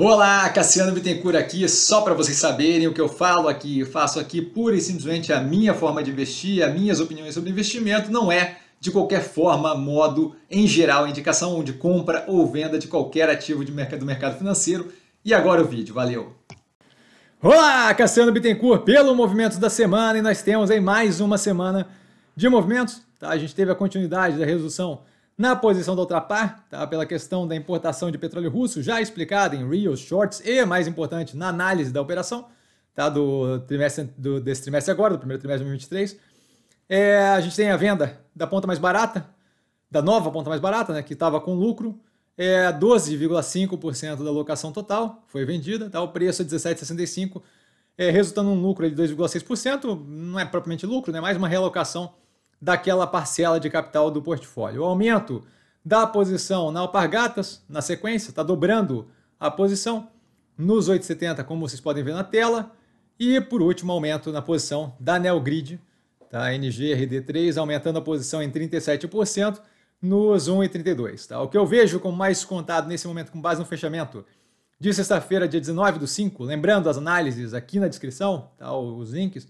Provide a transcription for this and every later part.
Olá, Cassiano Bittencourt aqui, só para vocês saberem o que eu falo aqui, eu faço aqui pura e simplesmente a minha forma de investir, as minhas opiniões sobre investimento, não é de qualquer forma, modo, em geral, indicação de compra ou venda de qualquer ativo de mercado, do mercado financeiro. E agora o vídeo, valeu! Olá, Cassiano Bittencourt pelo Movimento da Semana e nós temos aí mais uma semana de movimentos. Tá? A gente teve a continuidade da resolução na posição da Ultrapar, tá? pela questão da importação de petróleo russo, já explicada em real Shorts e, mais importante, na análise da operação tá? do trimestre, do, desse trimestre agora, do primeiro trimestre de 2023. É, a gente tem a venda da ponta mais barata, da nova ponta mais barata, né? que estava com lucro, é 12,5% da locação total foi vendida, tá? o preço é 17,65%, é, resultando num lucro de 2,6%, não é propriamente lucro, é né? mais uma realocação daquela parcela de capital do portfólio. O aumento da posição na Alpargatas, na sequência, está dobrando a posição nos 8,70, como vocês podem ver na tela. E, por último, aumento na posição da Neogrid, tá? NGRD3, aumentando a posição em 37% nos 1,32. Tá? O que eu vejo como mais contado nesse momento, com base no fechamento de sexta-feira, dia 19 do 5, lembrando as análises aqui na descrição, tá? os links,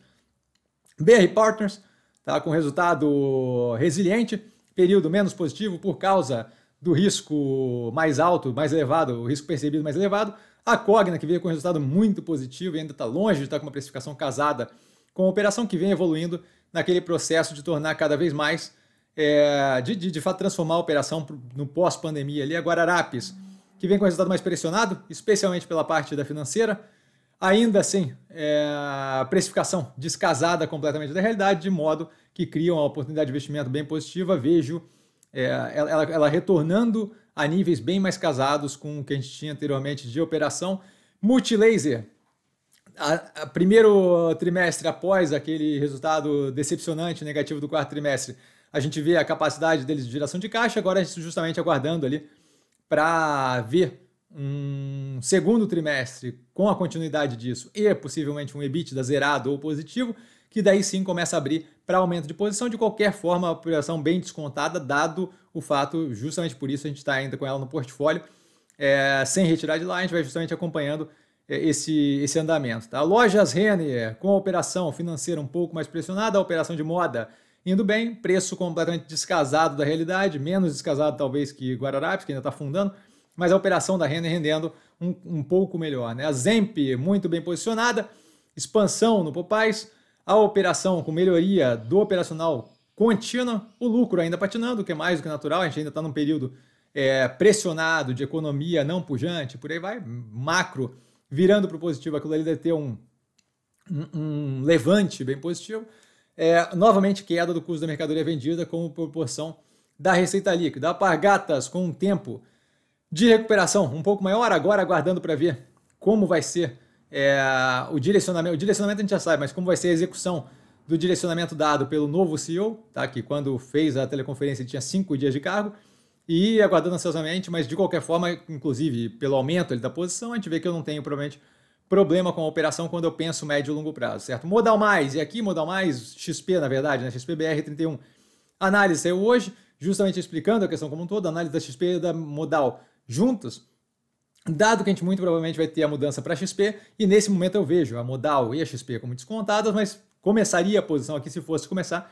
BR Partners, tá, com resultado resiliente, período menos positivo por causa do risco mais alto, mais elevado, o risco percebido mais elevado. A Cogna, que veio com resultado muito positivo e ainda está longe de estar tá com uma precificação casada com a operação que vem evoluindo naquele processo de tornar cada vez mais, é, de, de, de fato transformar a operação no pós-pandemia ali. A Guararapes, que vem com resultado mais pressionado, especialmente pela parte da financeira, ainda assim, é, precificação descasada completamente da realidade, de modo que cria uma oportunidade de investimento bem positiva. Vejo é, ela, ela, retornando a níveis bem mais casados com o que a gente tinha anteriormente de operação. Multilaser, a, a primeiro trimestre após aquele resultado decepcionante negativo do quarto trimestre, a gente vê a capacidade deles de geração de caixa, agora a gente justamente aguardando ali para ver um segundo trimestre com a continuidade disso e possivelmente um EBITDA zerado ou positivo, que daí sim começa a abrir para aumento de posição. De qualquer forma, a operação bem descontada, dado o fato, justamente por isso a gente está ainda com ela no portfólio, é, sem retirar de lá, a gente vai justamente acompanhando é, esse, esse andamento. Tá? Lojas Renner, com a operação financeira um pouco mais pressionada, a operação de moda indo bem, preço completamente descasado da realidade, menos descasado talvez que Guararapes, que ainda está fundando, mas a operação da renda rendendo um, um pouco melhor. Né? A Zemp muito bem posicionada, expansão no Popais, a operação com melhoria do operacional contínua, o lucro ainda patinando, que é mais do que natural, a gente ainda está num período é, pressionado de economia não pujante, por aí vai, macro virando para o positivo, aquilo ali deve ter um, um, um levante bem positivo. É, novamente, queda do custo da mercadoria vendida como proporção da receita líquida. Apargatas com um tempo de recuperação um pouco maior agora, aguardando para ver como vai ser é, o direcionamento. O direcionamento a gente já sabe, mas como vai ser a execução do direcionamento dado pelo novo CEO, tá? que quando fez a teleconferência tinha cinco dias de cargo, e aguardando ansiosamente, mas de qualquer forma, inclusive pelo aumento da posição, a gente vê que eu não tenho provavelmente problema com a operação quando eu penso médio e longo prazo, certo? Modal mais, e aqui modal mais, XP na verdade, né? XPBR 31. Análise saiu hoje, justamente explicando a questão como um todo, análise da XP da modal juntas, Dado que a gente muito provavelmente vai ter a mudança para XP, e nesse momento eu vejo a modal e a XP como descontadas, mas começaria a posição aqui se fosse começar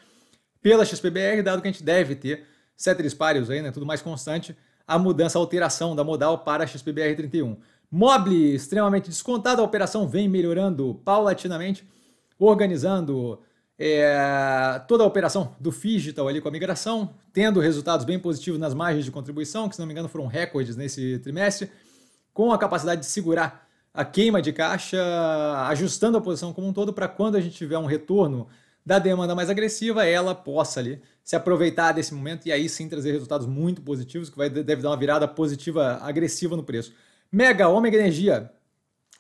pela XPBR, dado que a gente deve ter sete páreos aí, né, tudo mais constante, a mudança, a alteração da modal para a XPBR31. Mobile extremamente descontado, a operação vem melhorando paulatinamente, organizando é, toda a operação do Figital ali com a migração, tendo resultados bem positivos nas margens de contribuição, que se não me engano foram recordes nesse trimestre, com a capacidade de segurar a queima de caixa, ajustando a posição como um todo para quando a gente tiver um retorno da demanda mais agressiva, ela possa ali se aproveitar desse momento e aí sim trazer resultados muito positivos, que vai, deve dar uma virada positiva agressiva no preço. Mega Ômega Energia,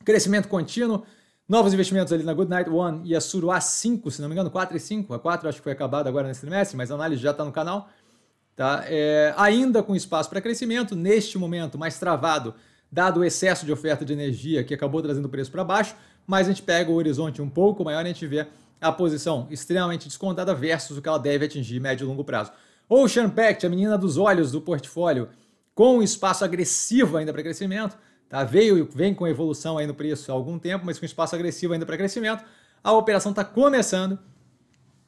crescimento contínuo, Novos investimentos ali na Goodnight One e a Suru A5, se não me engano, 4 e 5. A 4 acho que foi acabada agora nesse trimestre, mas a análise já está no canal. Tá? É, ainda com espaço para crescimento, neste momento mais travado, dado o excesso de oferta de energia que acabou trazendo o preço para baixo, mas a gente pega o horizonte um pouco maior e a gente vê a posição extremamente descontada versus o que ela deve atingir médio e longo prazo. Ocean Pact, a menina dos olhos do portfólio, com espaço agressivo ainda para crescimento, Tá? Veio, vem com evolução aí no preço há algum tempo, mas com espaço agressivo ainda para crescimento. A operação está começando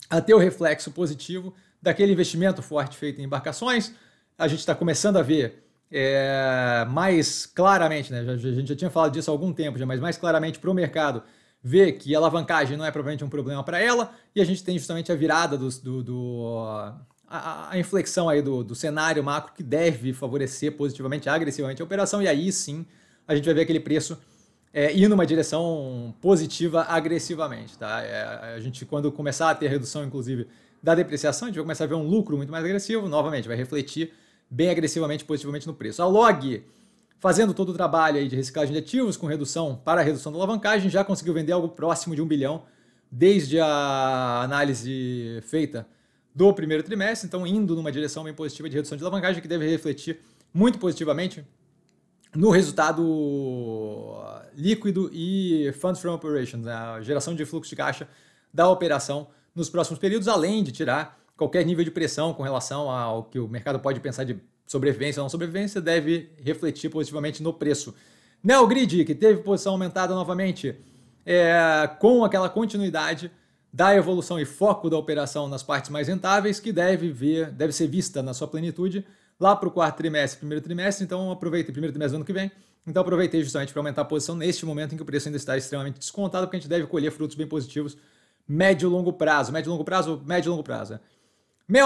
a ter o reflexo positivo daquele investimento forte feito em embarcações. A gente está começando a ver é, mais claramente, né? A gente já tinha falado disso há algum tempo, já, mas mais claramente para o mercado ver que a alavancagem não é propriamente um problema para ela, e a gente tem justamente a virada do. do, do a, a, inflexão aí do, do cenário macro que deve favorecer positivamente, agressivamente a operação, e aí sim a gente vai ver aquele preço é, ir numa direção positiva agressivamente. Tá? É, a gente, quando começar a ter a redução, inclusive, da depreciação, a gente vai começar a ver um lucro muito mais agressivo, novamente, vai refletir bem agressivamente, positivamente no preço. A Log, fazendo todo o trabalho aí de reciclagem de ativos com redução para a redução da alavancagem, já conseguiu vender algo próximo de um bilhão desde a análise feita do primeiro trimestre, então indo numa direção bem positiva de redução de alavancagem, que deve refletir muito positivamente no resultado líquido e funds From Operations, né? a geração de fluxo de caixa da operação nos próximos períodos, além de tirar qualquer nível de pressão com relação ao que o mercado pode pensar de sobrevivência ou não sobrevivência, deve refletir positivamente no preço. Neogrid, que teve posição aumentada novamente, é, com aquela continuidade da evolução e foco da operação nas partes mais rentáveis, que deve, ver, deve ser vista na sua plenitude lá para o quarto trimestre, primeiro trimestre, então aproveitei, primeiro trimestre do ano que vem, então aproveitei justamente para aumentar a posição neste momento em que o preço ainda está extremamente descontado, porque a gente deve colher frutos bem positivos médio e longo prazo, médio e longo prazo, médio e longo prazo. Né?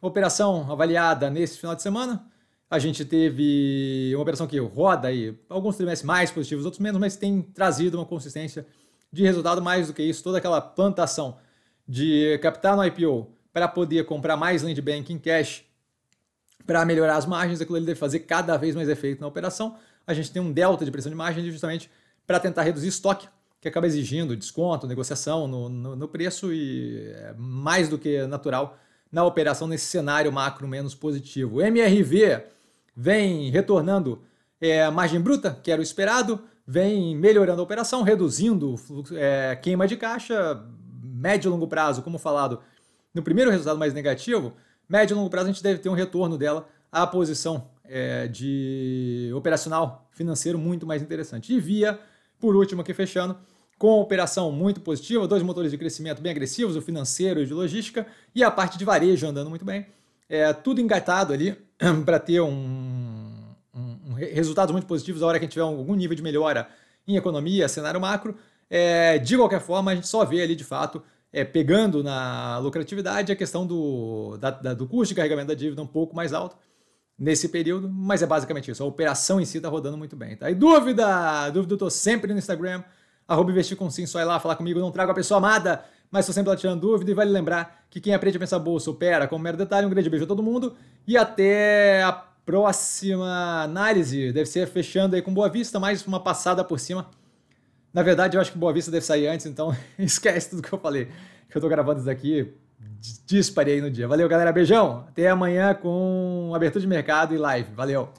operação avaliada nesse final de semana, a gente teve uma operação que roda aí, alguns trimestres mais positivos, outros menos, mas tem trazido uma consistência de resultado mais do que isso, toda aquela plantação de captar no IPO para poder comprar mais land bank em cash para melhorar as margens, aquilo ele deve fazer cada vez mais efeito na operação. A gente tem um delta de pressão de margem justamente para tentar reduzir estoque, que acaba exigindo desconto, negociação no, no, no preço e é mais do que natural na operação nesse cenário macro menos positivo. O MRV vem retornando é, a margem bruta, que era o esperado, vem melhorando a operação, reduzindo fluxo, é, queima de caixa, médio e longo prazo, como falado no primeiro resultado mais negativo, médio e longo prazo a gente deve ter um retorno dela à posição é, de operacional financeiro muito mais interessante. E via, por último, aqui fechando, com operação muito positiva, dois motores de crescimento bem agressivos, o financeiro e o de logística, e a parte de varejo andando muito bem. É, tudo engatado ali para ter um, um, um, resultados muito positivos a hora que a gente tiver algum nível de melhora em economia, cenário macro. É, de qualquer forma, a gente só vê ali de fato é, pegando na lucratividade a questão do, da, da, do custo de carregamento da dívida um pouco mais alto nesse período, mas é basicamente isso. A operação em si está rodando muito bem. Tá? E dúvida? Dúvida, eu sempre no Instagram, arroba investir com sim, só ir lá falar comigo, não trago a pessoa amada, mas estou sempre lá tirando dúvida. E vale lembrar que quem aprende a pensar bolsa opera com um mero detalhe. Um grande beijo a todo mundo e até a próxima análise. Deve ser fechando aí com boa vista, mais uma passada por cima na verdade, eu acho que Boa Vista deve sair antes, então esquece tudo que eu falei. Que eu tô gravando isso daqui, disparei no dia. Valeu, galera. Beijão. Até amanhã com abertura de mercado e live. Valeu.